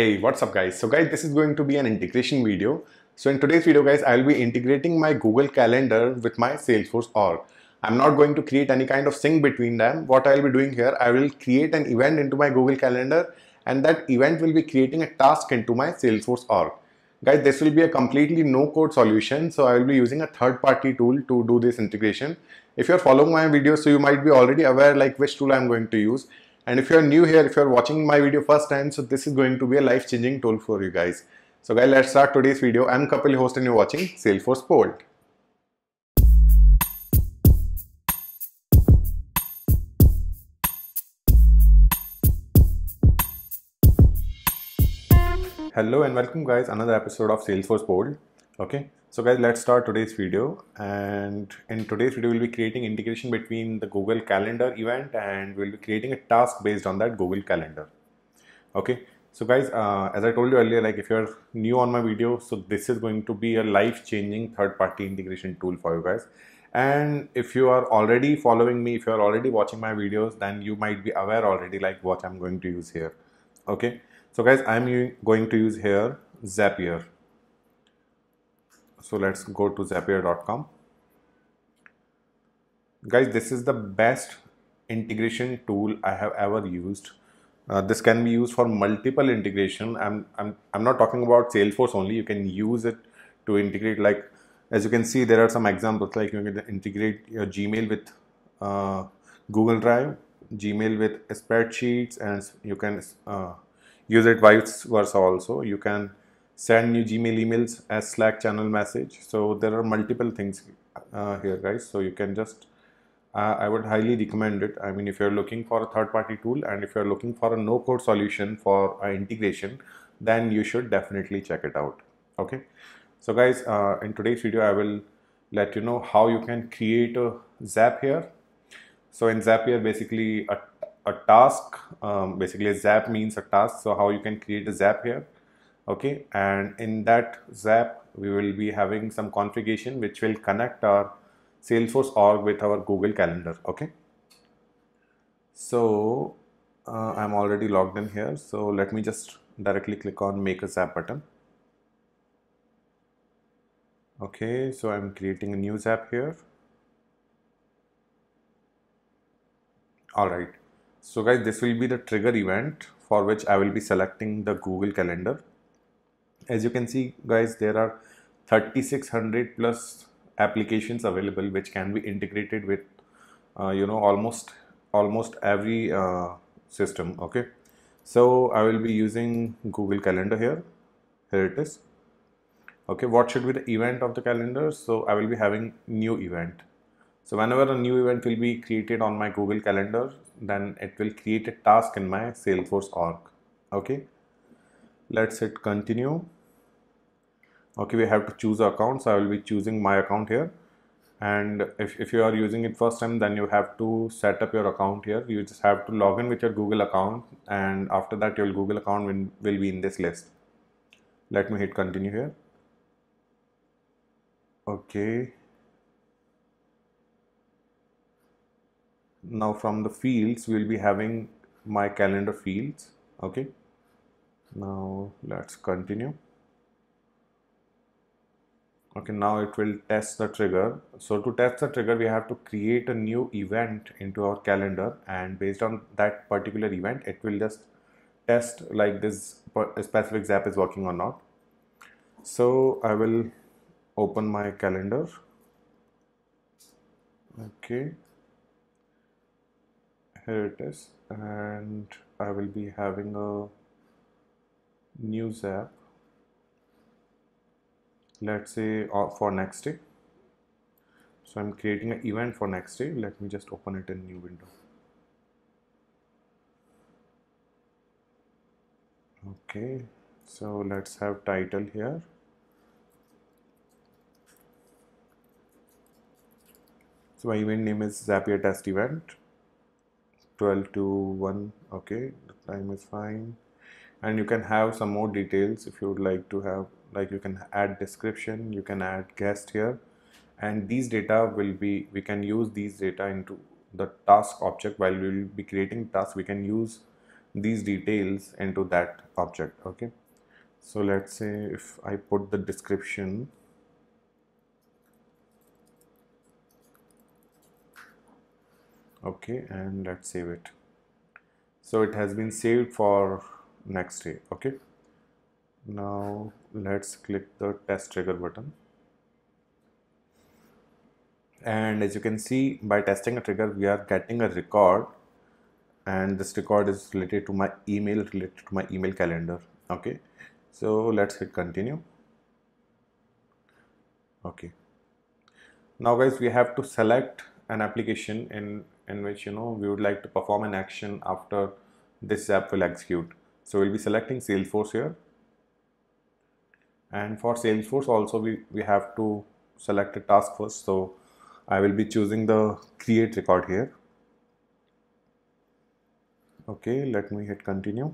Hey, what's up guys? So guys, this is going to be an integration video. So in today's video guys, I'll be integrating my Google Calendar with my Salesforce org. I'm not going to create any kind of sync between them. What I'll be doing here, I will create an event into my Google Calendar and that event will be creating a task into my Salesforce org. Guys, this will be a completely no-code solution. So I will be using a third-party tool to do this integration. If you're following my videos, so you might be already aware like which tool I'm going to use. And if you're new here, if you're watching my video first time, so this is going to be a life-changing tool for you guys. So guys, let's start today's video. I'm Kapil, host and you're watching Salesforce Bolt. Hello and welcome guys, another episode of Salesforce Bold okay so guys let's start today's video and in today's video we'll be creating integration between the google calendar event and we'll be creating a task based on that google calendar okay so guys uh, as i told you earlier like if you're new on my video so this is going to be a life-changing third-party integration tool for you guys and if you are already following me if you are already watching my videos then you might be aware already like what i'm going to use here okay so guys i'm going to use here zapier so let's go to zapier.com guys this is the best integration tool I have ever used uh, this can be used for multiple integration I'm, I'm I'm not talking about Salesforce only you can use it to integrate like as you can see there are some examples like you can integrate your Gmail with uh, Google Drive Gmail with spreadsheets and you can uh, use it vice versa also you can send new Gmail emails as Slack channel message. So there are multiple things uh, here, guys. So you can just, uh, I would highly recommend it. I mean, if you're looking for a third party tool and if you're looking for a no code solution for uh, integration, then you should definitely check it out. Okay. So guys, uh, in today's video, I will let you know how you can create a Zapier. So in Zapier, basically a, a task, um, basically a Zap means a task. So how you can create a Zapier. here okay and in that zap we will be having some configuration which will connect our salesforce org with our google calendar okay so uh, i'm already logged in here so let me just directly click on make a zap button okay so i'm creating a new zap here all right so guys this will be the trigger event for which i will be selecting the google calendar as you can see guys there are 3600 plus applications available which can be integrated with uh, you know almost almost every uh, system okay so I will be using Google Calendar here here it is okay what should be the event of the calendar so I will be having new event so whenever a new event will be created on my Google Calendar then it will create a task in my Salesforce org okay let's hit continue okay we have to choose accounts i will be choosing my account here and if, if you are using it first time then you have to set up your account here you just have to log in with your google account and after that your google account will, will be in this list let me hit continue here okay now from the fields we'll be having my calendar fields okay now let's continue okay now it will test the trigger so to test the trigger we have to create a new event into our calendar and based on that particular event it will just test like this specific zap is working or not so i will open my calendar okay here it is and i will be having a news app let's say uh, for next day so I'm creating an event for next day let me just open it in new window okay so let's have title here so my event name is Zapier test event 12 to 1 okay the time is fine and you can have some more details if you would like to have like you can add description you can add guest here and these data will be we can use these data into the task object while we will be creating task we can use these details into that object okay so let's say if I put the description okay and let's save it so it has been saved for next day okay now let's click the test trigger button and as you can see by testing a trigger we are getting a record and this record is related to my email related to my email calendar okay so let's hit continue okay now guys we have to select an application in in which you know we would like to perform an action after this app will execute so we'll be selecting Salesforce here. And for Salesforce also we, we have to select a task first. So I will be choosing the create record here. Okay, let me hit continue.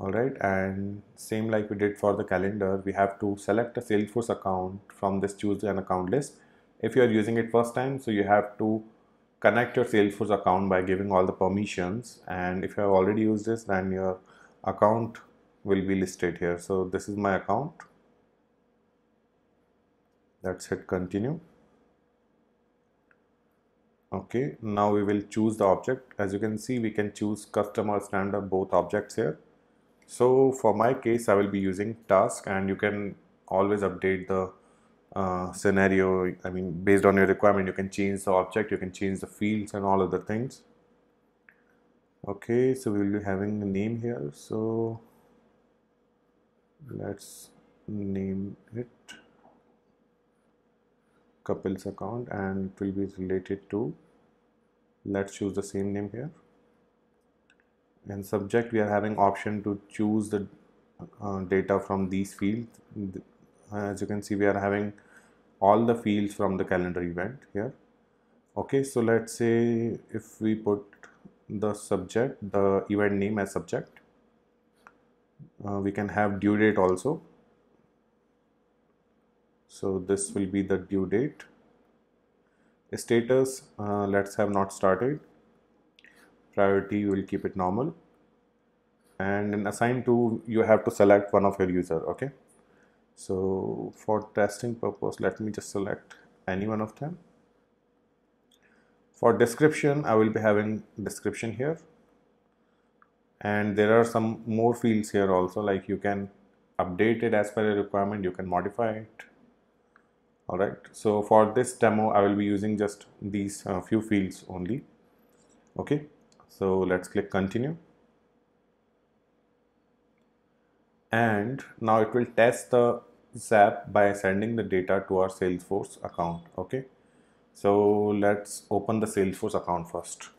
All right, and same like we did for the calendar, we have to select a Salesforce account from this choose an account list. If you are using it first time, so you have to connect your Salesforce account by giving all the permissions. And if you have already used this, then your account will be listed here. So this is my account. Let's hit continue. Okay, now we will choose the object. As you can see, we can choose custom or standard both objects here. So for my case, I will be using task and you can always update the uh, scenario I mean based on your requirement you can change the object you can change the fields and all other things okay so we'll be having a name here so let's name it Kapil's account and it will be related to let's choose the same name here And subject we are having option to choose the uh, data from these fields as you can see we are having all the fields from the calendar event here okay so let's say if we put the subject the event name as subject uh, we can have due date also so this will be the due date status uh, let's have not started priority you will keep it normal and in assign to you have to select one of your user okay so for testing purpose let me just select any one of them for description I will be having description here and there are some more fields here also like you can update it as per your requirement you can modify it alright so for this demo I will be using just these uh, few fields only okay so let's click continue and now it will test the Zap by sending the data to our Salesforce account. Okay, so let's open the Salesforce account first.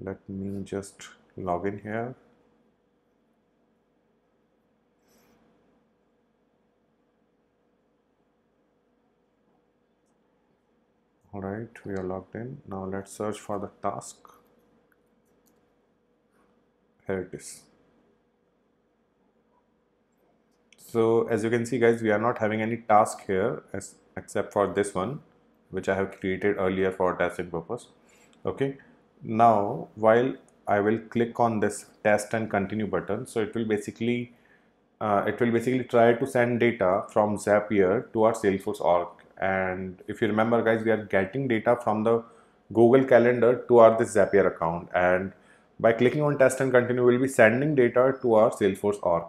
Let me just log in here. all right we are logged in now let's search for the task here it is So as you can see guys, we are not having any task here as, except for this one, which I have created earlier for testing purpose. Okay. Now, while I will click on this test and continue button, so it will basically uh, it will basically try to send data from Zapier to our Salesforce org. And if you remember guys, we are getting data from the Google Calendar to our this Zapier account. And by clicking on test and continue, we'll be sending data to our Salesforce org.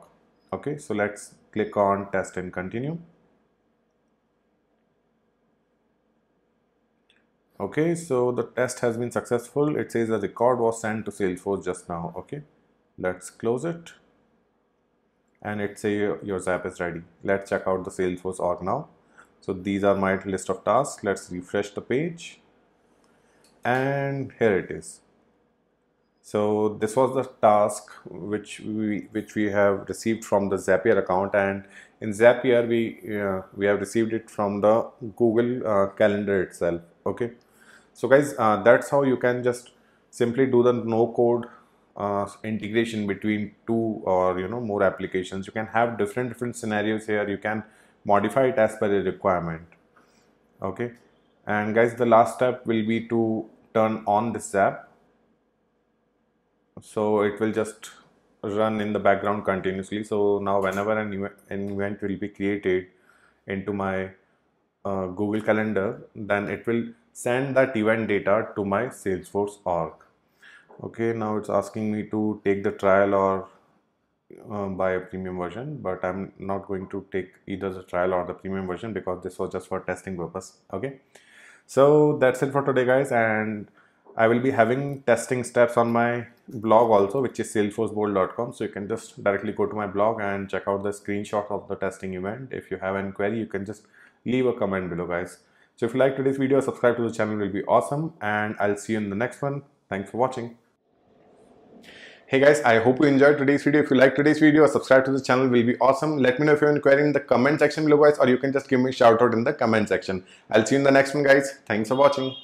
Okay, so let's click on test and continue okay so the test has been successful it says the record was sent to salesforce just now okay let's close it and it say your zap is ready let's check out the salesforce org now so these are my list of tasks let's refresh the page and here it is so this was the task which we which we have received from the Zapier account, and in Zapier we uh, we have received it from the Google uh, Calendar itself. Okay, so guys, uh, that's how you can just simply do the no-code uh, integration between two or you know more applications. You can have different different scenarios here. You can modify it as per the requirement. Okay, and guys, the last step will be to turn on this app so it will just run in the background continuously so now whenever an, an event will be created into my uh, google calendar then it will send that event data to my salesforce org okay now it's asking me to take the trial or uh, buy a premium version but i'm not going to take either the trial or the premium version because this was just for testing purpose okay so that's it for today guys and i will be having testing steps on my blog also which is salesforcebold.com so you can just directly go to my blog and check out the screenshot of the testing event if you have any query you can just leave a comment below guys so if you like today's video subscribe to the channel will be awesome and i'll see you in the next one thanks for watching hey guys i hope you enjoyed today's video if you like today's video subscribe to the channel will be awesome let me know if you have any query in the comment section below guys or you can just give me a shout out in the comment section i'll see you in the next one guys thanks for watching